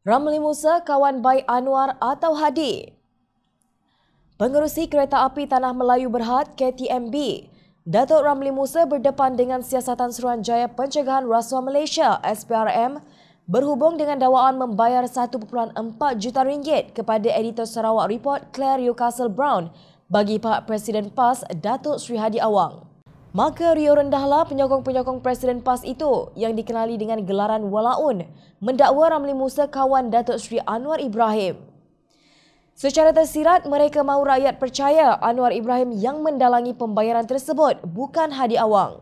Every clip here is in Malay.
Ramli Musa kawan baik Anwar atau Hadi. Pengerusi Kereta Api Tanah Melayu Berhad KTMB, Datuk Ramli Musa berdepan dengan Siasatan Suruhanjaya Pencegahan Rasuah Malaysia SPRM berhubung dengan dakwaan membayar 1.4 juta ringgit kepada editor Sarawak Report Claire Newcastle Brown bagi Pak Presiden PAS Datuk Sri Hadi Awang. Maka Rio rendahlah penyokong-penyokong Presiden PAS itu yang dikenali dengan gelaran Walaun mendakwa Ramli Musa kawan Datuk Sri Anwar Ibrahim. Secara tersirat, mereka mahu rakyat percaya Anwar Ibrahim yang mendalangi pembayaran tersebut bukan hadi awang.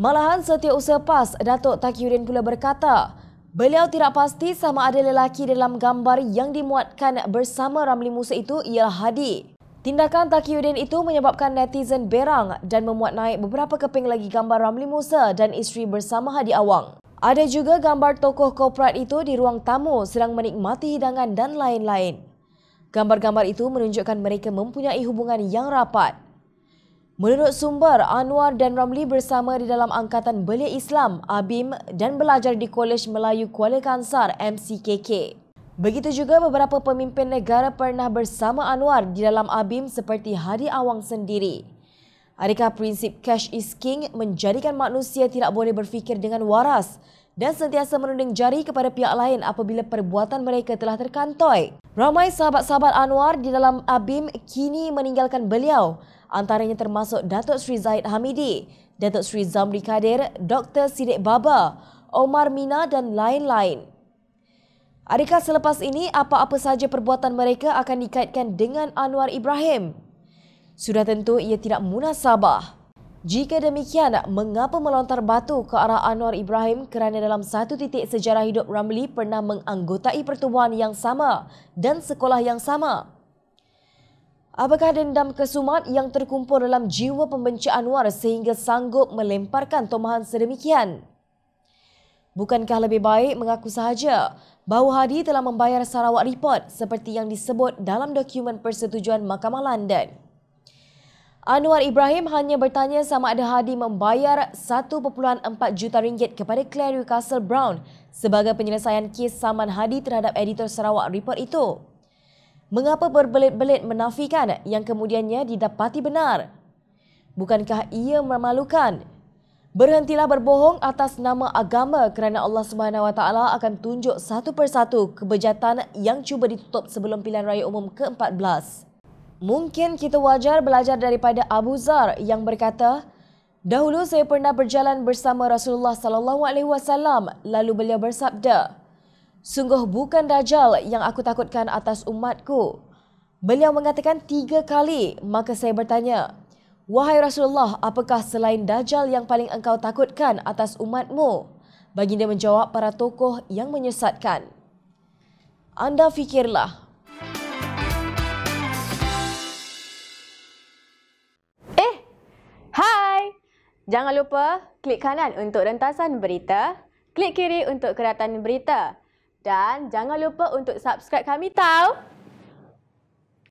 Malahan setiausaha PAS, Datuk Takiyudin pula berkata, beliau tidak pasti sama ada lelaki dalam gambar yang dimuatkan bersama Ramli Musa itu ialah hadi. Tindakan Takiuddin itu menyebabkan netizen berang dan memuat naik beberapa keping lagi gambar Ramli Musa dan isteri bersama Hadi Awang. Ada juga gambar tokoh korporat itu di ruang tamu sedang menikmati hidangan dan lain-lain. Gambar-gambar itu menunjukkan mereka mempunyai hubungan yang rapat. Menurut sumber, Anwar dan Ramli bersama di dalam Angkatan Belia Islam, ABIM dan belajar di Kolej Melayu Kuala Kansar, MCKK. Begitu juga beberapa pemimpin negara pernah bersama Anwar di dalam ABIM seperti Hadi Awang sendiri. Adakah prinsip cash is king menjadikan manusia tidak boleh berfikir dengan waras dan sentiasa merunding jari kepada pihak lain apabila perbuatan mereka telah terkantoi? Ramai sahabat-sahabat Anwar di dalam ABIM kini meninggalkan beliau, antaranya termasuk Datuk Sri Zaid Hamidi, Datuk Sri Zamri Kadir, Dr. Sidik Baba, Omar Mina dan lain-lain. Adakah selepas ini apa-apa saja perbuatan mereka akan dikaitkan dengan Anwar Ibrahim? Sudah tentu ia tidak munasabah. Jika demikian, mengapa melontar batu ke arah Anwar Ibrahim kerana dalam satu titik sejarah hidup Ramli pernah menganggotai pertubuhan yang sama dan sekolah yang sama? Apakah dendam kesumat yang terkumpul dalam jiwa pembenci Anwar sehingga sanggup melemparkan tomahan sedemikian? Bukankah lebih baik mengaku sahaja bahawa Hadi telah membayar Sarawak Report seperti yang disebut dalam dokumen persetujuan Mahkamah London? Anwar Ibrahim hanya bertanya sama ada Hadi membayar 1.4 juta ringgit kepada Clary Castle Brown sebagai penyelesaian kes saman Hadi terhadap editor Sarawak Report itu. Mengapa berbelit-belit menafikan yang kemudiannya didapati benar? Bukankah ia memalukan Berhentilah berbohong atas nama agama kerana Allah Subhanahu Wa Taala akan tunjuk satu persatu kebejatan yang cuba ditutup sebelum pilihan raya umum ke-14. Mungkin kita wajar belajar daripada Abu Zar yang berkata, "Dahulu saya pernah berjalan bersama Rasulullah sallallahu alaihi wasallam lalu beliau bersabda, Sungguh bukan dajjal yang aku takutkan atas umatku. Beliau mengatakan tiga kali, maka saya bertanya, Wahai Rasulullah, apakah selain Dajjal yang paling engkau takutkan atas umatmu? Baginda menjawab para tokoh yang menyesatkan. Anda fikirlah. Eh, hai. Jangan lupa klik kanan untuk rentasan berita, klik kiri untuk keratan berita dan jangan lupa untuk subscribe kami tau.